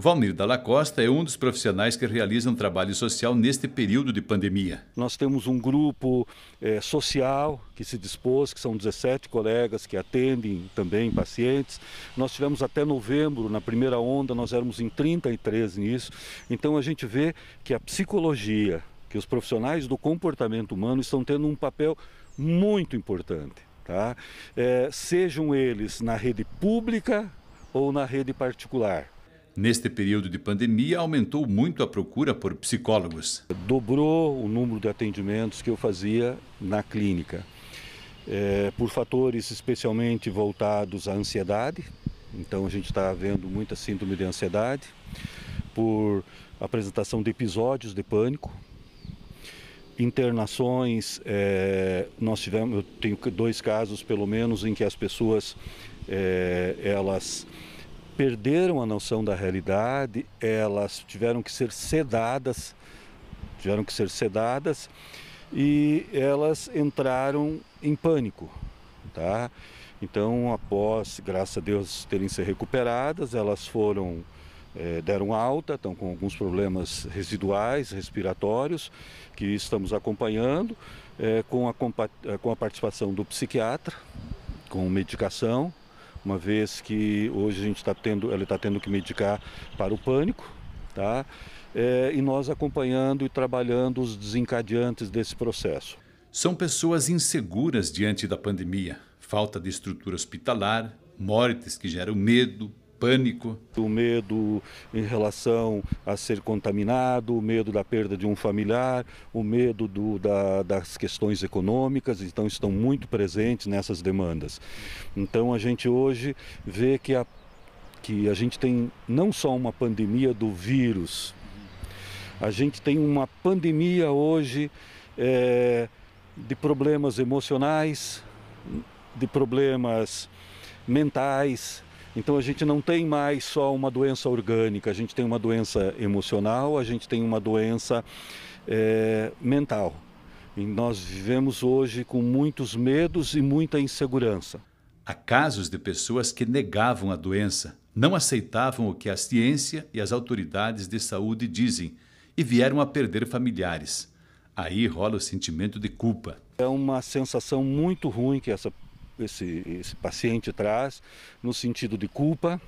Valmir Dalla Costa é um dos profissionais que realizam trabalho social neste período de pandemia. Nós temos um grupo é, social que se dispôs, que são 17 colegas que atendem também pacientes. Nós tivemos até novembro, na primeira onda, nós éramos em 33 nisso. Então a gente vê que a psicologia, que os profissionais do comportamento humano estão tendo um papel muito importante. Tá? É, sejam eles na rede pública ou na rede particular. Neste período de pandemia, aumentou muito a procura por psicólogos. Dobrou o número de atendimentos que eu fazia na clínica, é, por fatores especialmente voltados à ansiedade. Então, a gente está vendo muita síndrome de ansiedade, por apresentação de episódios de pânico, internações, é, nós tivemos, eu tenho dois casos pelo menos em que as pessoas é, elas perderam a noção da realidade, elas tiveram que ser sedadas, tiveram que ser sedadas e elas entraram em pânico, tá? Então, após, graças a Deus, terem se recuperadas, elas foram é, deram alta, estão com alguns problemas residuais, respiratórios, que estamos acompanhando, é, com, a, com a participação do psiquiatra, com medicação, uma vez que hoje a gente está tendo, ela está tendo que medicar para o pânico, tá? É, e nós acompanhando e trabalhando os desencadeantes desse processo. São pessoas inseguras diante da pandemia, falta de estrutura hospitalar, mortes que geram medo, pânico. O medo em relação a ser contaminado, o medo da perda de um familiar, o medo do, da, das questões econômicas, então estão muito presentes nessas demandas. Então a gente hoje vê que a, que a gente tem não só uma pandemia do vírus, a gente tem uma pandemia hoje é, de problemas emocionais, de problemas mentais, então a gente não tem mais só uma doença orgânica, a gente tem uma doença emocional, a gente tem uma doença é, mental. E nós vivemos hoje com muitos medos e muita insegurança. Há casos de pessoas que negavam a doença, não aceitavam o que a ciência e as autoridades de saúde dizem e vieram a perder familiares. Aí rola o sentimento de culpa. É uma sensação muito ruim que essa esse, esse paciente traz no sentido de culpa,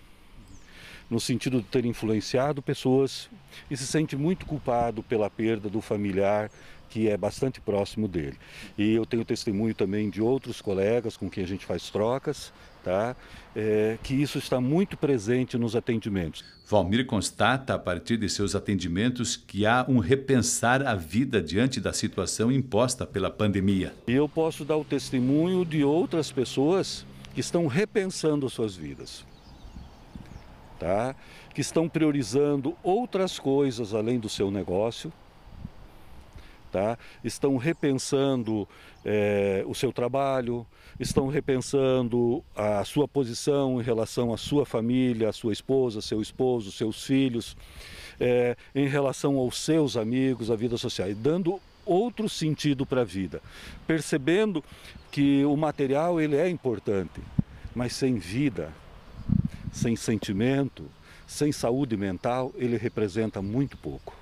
no sentido de ter influenciado pessoas e se sente muito culpado pela perda do familiar que é bastante próximo dele. E eu tenho testemunho também de outros colegas com quem a gente faz trocas, tá? É, que isso está muito presente nos atendimentos. Valmir constata, a partir de seus atendimentos, que há um repensar a vida diante da situação imposta pela pandemia. E eu posso dar o testemunho de outras pessoas que estão repensando suas vidas tá? que estão priorizando outras coisas além do seu negócio, tá? estão repensando é, o seu trabalho, estão repensando a sua posição em relação à sua família, à sua esposa, seu esposo, seus filhos, é, em relação aos seus amigos, à vida social, e dando outro sentido para a vida, percebendo que o material ele é importante, mas sem vida sem sentimento, sem saúde mental, ele representa muito pouco.